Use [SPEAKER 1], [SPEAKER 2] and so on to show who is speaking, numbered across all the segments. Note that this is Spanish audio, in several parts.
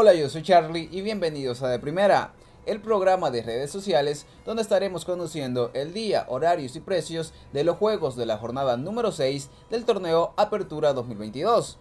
[SPEAKER 1] Hola, yo soy Charlie y bienvenidos a De Primera, el programa de redes sociales donde estaremos conociendo el día, horarios y precios de los juegos de la jornada número 6 del torneo Apertura 2022.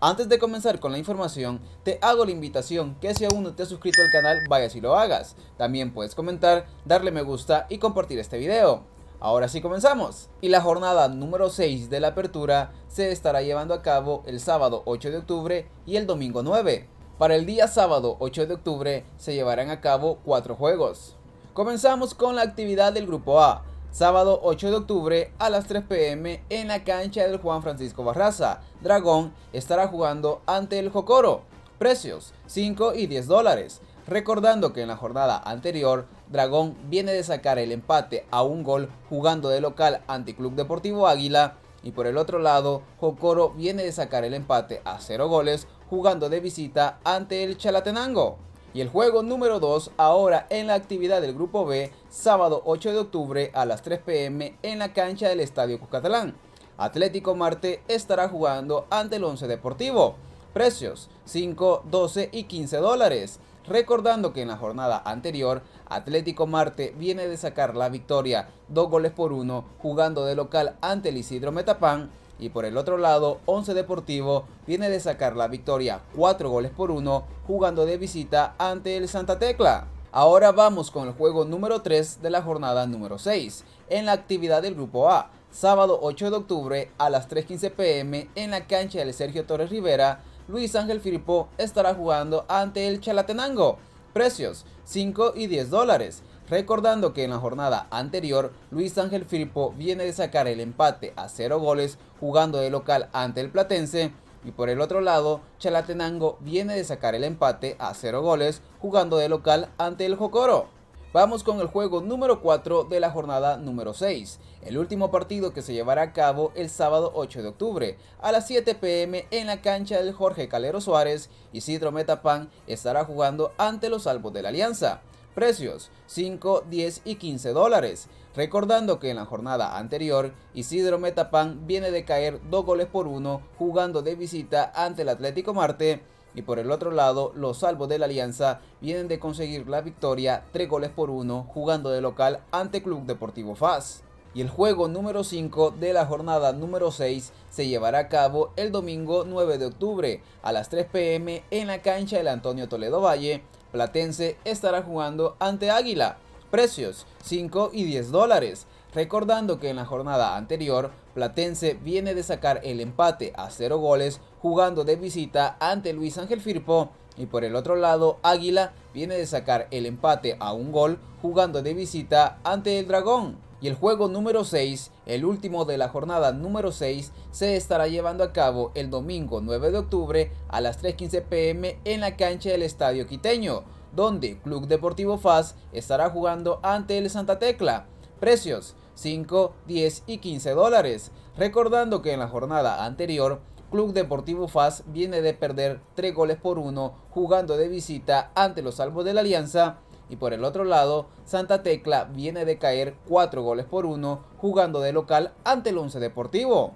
[SPEAKER 1] Antes de comenzar con la información, te hago la invitación que si aún no te has suscrito al canal, vayas y lo hagas. También puedes comentar, darle me gusta y compartir este video. Ahora sí comenzamos. Y la jornada número 6 de la apertura se estará llevando a cabo el sábado 8 de octubre y el domingo 9. Para el día sábado 8 de octubre se llevarán a cabo cuatro juegos. Comenzamos con la actividad del Grupo A, sábado 8 de octubre a las 3 pm en la cancha del Juan Francisco Barraza. Dragón estará jugando ante el Jocoro. Precios 5 y 10 dólares. Recordando que en la jornada anterior, Dragón viene de sacar el empate a un gol jugando de local ante Club Deportivo Águila y por el otro lado, Hokoro viene de sacar el empate a 0 goles jugando de visita ante el Chalatenango. Y el juego número 2 ahora en la actividad del grupo B, sábado 8 de octubre a las 3 pm en la cancha del Estadio Cucatalán. Atlético Marte estará jugando ante el Once Deportivo. Precios 5, 12 y 15 dólares. Recordando que en la jornada anterior, Atlético Marte viene de sacar la victoria, dos goles por uno, jugando de local ante el Isidro Metapán. Y por el otro lado, Once Deportivo viene de sacar la victoria, cuatro goles por uno, jugando de visita ante el Santa Tecla. Ahora vamos con el juego número 3 de la jornada número 6, en la actividad del Grupo A. Sábado 8 de octubre a las 3.15 pm en la cancha del Sergio Torres Rivera Luis Ángel Filipo estará jugando ante el Chalatenango. Precios 5 y 10 dólares. Recordando que en la jornada anterior, Luis Ángel Filipo viene de sacar el empate a 0 goles jugando de local ante el Platense. Y por el otro lado, Chalatenango viene de sacar el empate a 0 goles jugando de local ante el Jocoro. Vamos con el juego número 4 de la jornada número 6, el último partido que se llevará a cabo el sábado 8 de octubre a las 7 pm en la cancha del Jorge Calero Suárez Isidro Metapan estará jugando ante los salvos de la Alianza. Precios 5, 10 y 15 dólares. Recordando que en la jornada anterior, Isidro Metapan viene de caer dos goles por uno jugando de visita ante el Atlético Marte y por el otro lado, los salvos de la Alianza vienen de conseguir la victoria 3 goles por 1 jugando de local ante Club Deportivo FAS. Y el juego número 5 de la jornada número 6 se llevará a cabo el domingo 9 de octubre a las 3 pm en la cancha del Antonio Toledo Valle. Platense estará jugando ante Águila. Precios 5 y 10 dólares. Recordando que en la jornada anterior, Platense viene de sacar el empate a 0 goles jugando de visita ante Luis Ángel Firpo y por el otro lado, Águila viene de sacar el empate a un gol jugando de visita ante el Dragón. Y el juego número 6, el último de la jornada número 6, se estará llevando a cabo el domingo 9 de octubre a las 3.15 pm en la cancha del Estadio Quiteño, donde Club Deportivo Faz estará jugando ante el Santa Tecla. Precios 5, 10 y 15 dólares. Recordando que en la jornada anterior, Club Deportivo Faz viene de perder 3 goles por 1 jugando de visita ante los Salvos de la Alianza. Y por el otro lado, Santa Tecla viene de caer 4 goles por 1 jugando de local ante el Once Deportivo.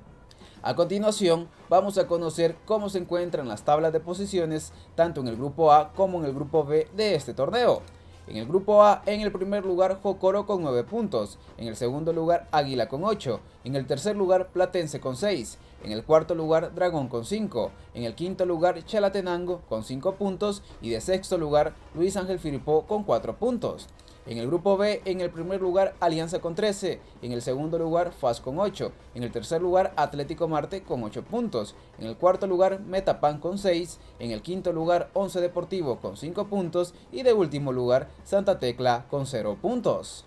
[SPEAKER 1] A continuación, vamos a conocer cómo se encuentran las tablas de posiciones tanto en el grupo A como en el grupo B de este torneo. En el grupo A, en el primer lugar, Jocoro con 9 puntos. En el segundo lugar, Águila con 8. En el tercer lugar, Platense con 6. En el cuarto lugar, Dragón con 5. En el quinto lugar, Chalatenango con 5 puntos. Y de sexto lugar, Luis Ángel Filipó con 4 puntos. En el grupo B, en el primer lugar Alianza con 13, en el segundo lugar FAS con 8, en el tercer lugar Atlético Marte con 8 puntos, en el cuarto lugar Metapan con 6, en el quinto lugar Once Deportivo con 5 puntos y de último lugar Santa Tecla con 0 puntos.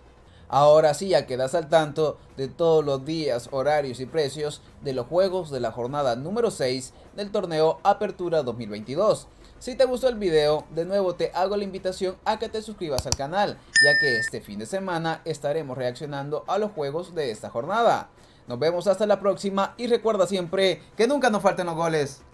[SPEAKER 1] Ahora sí ya quedas al tanto de todos los días, horarios y precios de los juegos de la jornada número 6 del torneo Apertura 2022. Si te gustó el video, de nuevo te hago la invitación a que te suscribas al canal, ya que este fin de semana estaremos reaccionando a los juegos de esta jornada. Nos vemos hasta la próxima y recuerda siempre que nunca nos falten los goles.